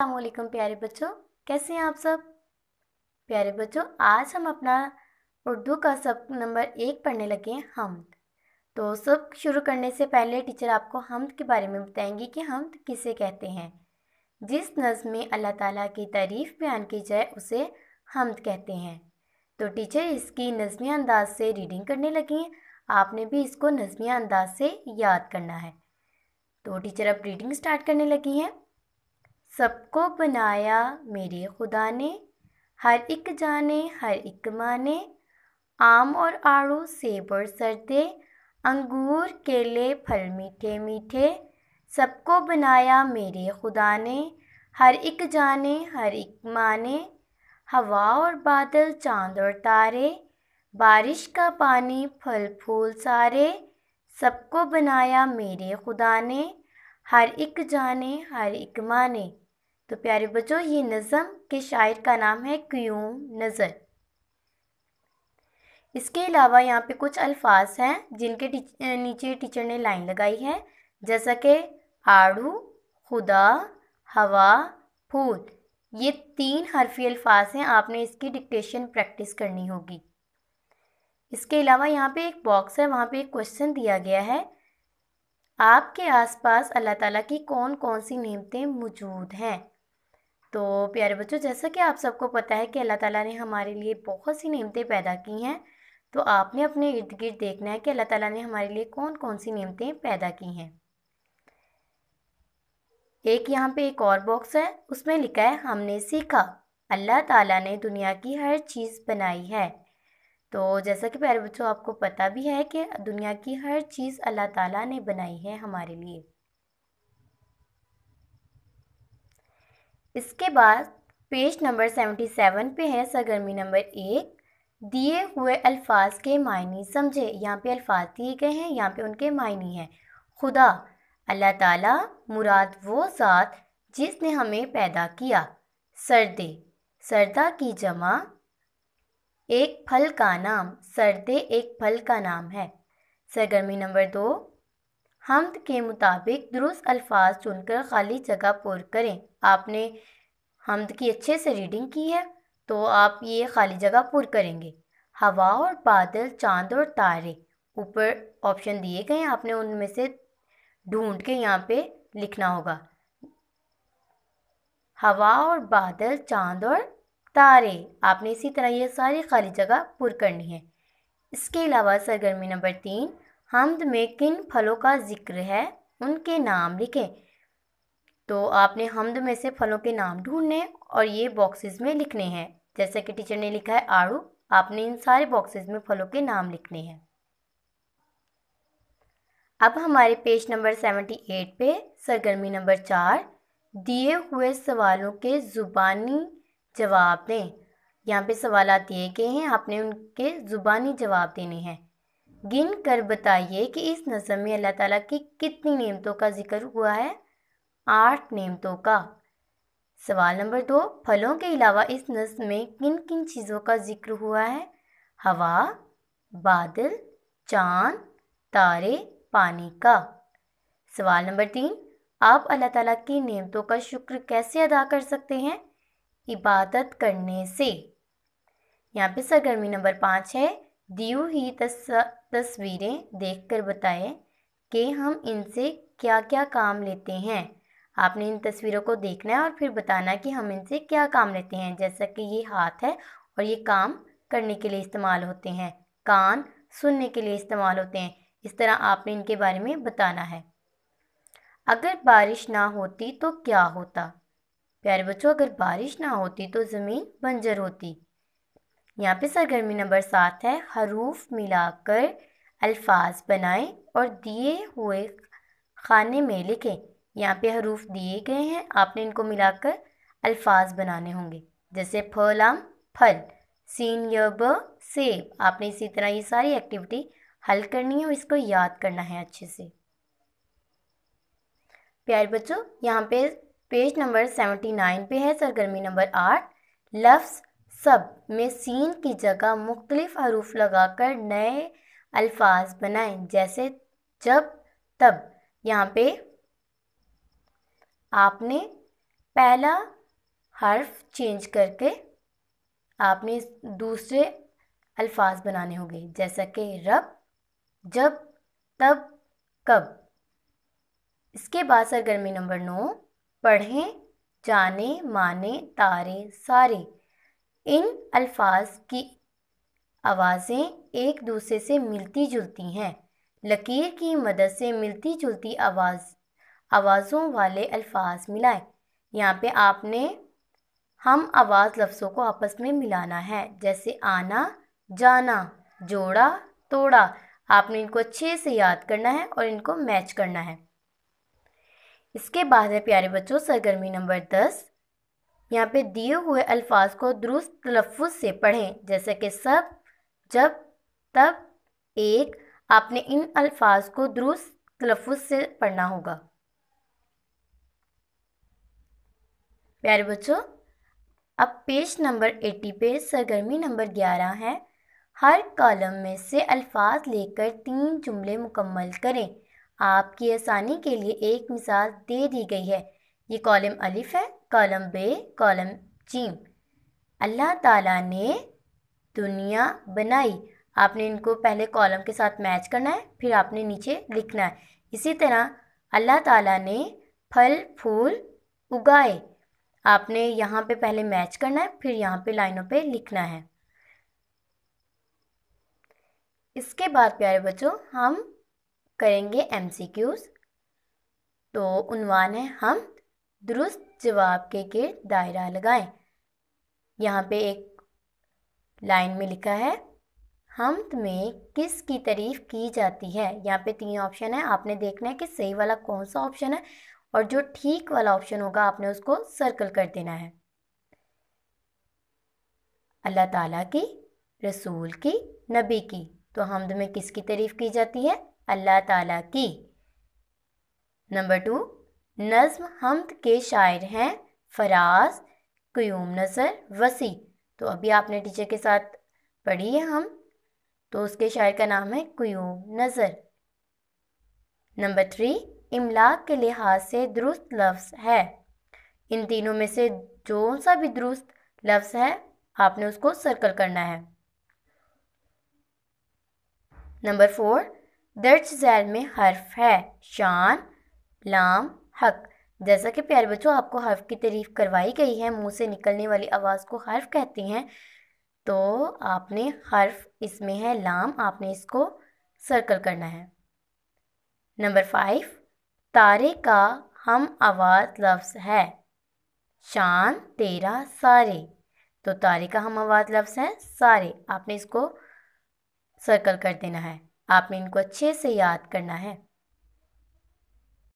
अलमेकम प्यारे बच्चों कैसे हैं आप सब प्यारे बच्चों आज हम अपना उर्दू का सब नंबर एक पढ़ने लगे हैं हमद तो सब शुरू करने से पहले टीचर आपको हमद के बारे में बताएंगी कि हमद किसे कहते हैं जिस नज़म में अल्लाह ताला की तारीफ़ बयान की जाए उसे हमद कहते हैं तो टीचर इसकी नज़मी अंदाज से रीडिंग करने लगी हैं आपने भी इसको नज़मी अंदाज से याद करना है तो टीचर अब रीडिंग स्टार्ट करने लगी हैं सबको बनाया मेरे खुदा ने हर एक जाने हर एक माने आम और आड़ू सेब और सरदे अंगूर केले फल मीठे मीठे सबको बनाया मेरे खुदा ने हर एक जाने हर एक माने हवा और बादल चांद और तारे बारिश का पानी फल फूल सारे सबको बनाया मेरे खुदा ने हर एक जाने हर एक माने तो प्यारे बच्चों ये नज़म के शायर का नाम है क्यूम नज़र इसके अलावा यहाँ पे कुछ अल्फाज हैं जिनके नीचे टीचर ने लाइन लगाई है जैसा कि आड़ू खुदा हवा फूल ये तीन हरफी अल्फाज हैं आपने इसकी डिक्टेशन प्रैक्टिस करनी होगी इसके अलावा यहाँ पे एक बॉक्स है वहाँ पे एक क्वेश्चन दिया गया है आपके आसपास अल्लाह ताला की कौन कौन सी नियमतें मौजूद हैं तो प्यारे बच्चों जैसा कि आप सबको पता है कि अल्लाह ताला ने हमारे लिए बहुत सी नियमतें पैदा की हैं तो आपने अपने इर्द गिर्द देखना है कि अल्लाह ताला ने हमारे लिए कौन कौन सी नियमतें पैदा की हैं एक यहाँ पे एक और बॉक्स है उसमें लिखा है हमने सीखा अल्लाह ताला ने दुनिया की हर चीज़ बनाई है तो जैसा कि प्यारे बच्चों आपको पता भी है कि दुनिया की हर चीज़ अल्लाह ताला ने बनाई है हमारे लिए इसके बाद पेज नंबर सेवेंटी सेवन पे है सरगर्मी नंबर एक दिए हुए अल्फाज के मायने समझे यहाँ पे अल्फाज दिए गए हैं यहाँ पे उनके मायने हैं खुदा अल्लाह ताला मुराद वो ज़ात जिसने हमें पैदा किया सरदे सरदा की जमा एक फल का नाम सर्दे एक फल का नाम है सरगर्मी नंबर दो हमद के मुताबिक दुरुस्त अल्फाज चुनकर खाली जगह पुर करें आपने हमद की अच्छे से रीडिंग की है तो आप ये खाली जगह पुर करेंगे हवा और बादल चांद और तारे ऊपर ऑप्शन दिए गए आपने उनमें से ढूंढ के यहाँ पे लिखना होगा हवा और बादल चांद और तारे आपने इसी तरह ये सारी खाली जगह पुर करनी है इसके अलावा सरगर्मी नंबर तीन हमद में किन फलों का जिक्र है उनके नाम लिखें तो आपने हमद में से फलों के नाम ढूंढने और ये बॉक्सेस में लिखने हैं जैसे कि टीचर ने लिखा है आड़ू आपने इन सारे बॉक्सेस में फलों के नाम लिखने हैं अब हमारे पेज नंबर सेवेंटी एट पे सरगर्मी नंबर चार दिए हुए सवालों के ज़ुबानी जवाब दें यहाँ पे सवाल ये के हैं आपने उनके ज़ुबानी जवाब देने हैं गिन कर बताइए कि इस नज़म में अल्लाह ताला की कितनी नेमतों का जिक्र हुआ है आठ नेमतों का सवाल नंबर दो फलों के अलावा इस नज़म में किन किन चीज़ों का जिक्र हुआ है हवा बादल चांद तारे पानी का सवाल नंबर तीन आप अल्लाह ताला की नेमतों का शुक्र कैसे अदा कर सकते हैं इबादत करने से यहाँ पे सरगर्मी नंबर पाँच है दियो ही तस, तस्वीरें देखकर बताएं कि हम इनसे क्या क्या काम लेते हैं आपने इन तस्वीरों को देखना है और फिर बताना कि हम इनसे क्या काम लेते हैं जैसा कि ये हाथ है और ये काम करने के लिए इस्तेमाल होते हैं कान सुनने के लिए इस्तेमाल होते हैं इस तरह आपने इनके बारे में बताना है अगर बारिश ना होती तो क्या होता प्यारे बच्चों अगर बारिश ना होती तो ज़मीन बंजर होती यहाँ पे सरगर्मी नंबर सात है हरूफ मिलाकर अल्फाज बनाएं और दिए हुए खाने में लिखें यहाँ पे हरूफ दिए गए हैं आपने इनको मिलाकर अल्फाज बनाने होंगे जैसे फलाम फल सीन यब सेब आपने इसी तरह ये सारी एक्टिविटी हल करनी है और इसको याद करना है अच्छे से प्यारे बच्चों यहाँ पे पेज नंबर सेवेंटी नाइन पे है सरगर्मी नंबर आठ लफ्स सब में सीन की जगह मुख्तलिफ हरूफ लगाकर नए अल्फाज बनाएं जैसे जब तब यहाँ पे आपने पहला हर्फ चेंज करके आपने दूसरे अल्फाज बनाने होंगे जैसा कि रब जब तब कब इसके बाद सरगर्मी नंबर नौ पढ़े जाने माने तारे सारे इन अल्फाज की आवाज़ें एक दूसरे से मिलती जुलती हैं लकीर की मदद से मिलती जुलती आवाज़ आवाज़ों वाले अल्फाज मिलाएं यहाँ पे आपने हम आवाज़ लफ्ज़ों को आपस में मिलाना है जैसे आना जाना जोड़ा तोड़ा आपने इनको अच्छे से याद करना है और इनको मैच करना है इसके बाद है प्यारे बच्चों सरगर्मी नंबर दस यहाँ पे दिए हुए अल्फाज को दुरुस्त तलफ़ से पढ़ें जैसे कि सब जब तब एक आपने इन अल्फाज को दुरुस्त तलफ़ से पढ़ना होगा प्यारे बच्चों अब पेज नंबर एटी पे सरगर्मी नंबर ग्यारह है हर कॉलम में से अल्फाज लेकर तीन जुमले मुकम्मल करें आपकी आसानी के लिए एक मिसाल दे दी गई है ये कॉलम अलिफ है कॉलम बे कॉलम जीम अल्लाह ताला ने दुनिया बनाई आपने इनको पहले कॉलम के साथ मैच करना है फिर आपने नीचे लिखना है इसी तरह अल्लाह ताला ने फल फूल उगाए आपने यहाँ पे पहले मैच करना है फिर यहाँ पे लाइनों पे लिखना है इसके बाद प्यारे बच्चों हम करेंगे एम सी क्यूज़ तो उनवान है हम दुरुस्त जवाब के गिर दायरा लगाएं यहाँ पे एक लाइन में लिखा है हमद में किस की तारीफ की जाती है यहाँ पे तीन ऑप्शन है आपने देखना है कि सही वाला कौन सा ऑप्शन है और जो ठीक वाला ऑप्शन होगा आपने उसको सर्कल कर देना है अल्लाह ताला की रसूल की नबी की तो हमद में किसकी तारीफ की जाती है अल्लाह ताला की नंबर टू नज़म हमद के शायर हैं फराज क्यूम नसर वसी तो अभी आपने टीचर के साथ पढ़ी है हम तो उसके शायर का नाम है क्यूम नज़र नंबर थ्री इमलाक के लिहाज से दुरुस्त लफ्ज़ है इन तीनों में से जो सा भी दुरुस्त लफ्ज़ है आपने उसको सर्कल करना है नंबर फोर दर्ज झैल में हर्फ है शान लाम हक जैसा कि प्यारे बच्चों आपको हर्फ की तारीफ करवाई गई है मुंह से निकलने वाली आवाज़ को हर्फ कहते हैं तो आपने हर्फ इसमें है लाम आपने इसको सर्कल करना है नंबर फाइव तारे का हम आवाज़ लफ्ज़ है शान तेरा सारे तो तारे का हम आवाज़ लफ्ज़ है सारे आपने इसको सर्कल कर देना है आपने इनको अच्छे से याद करना है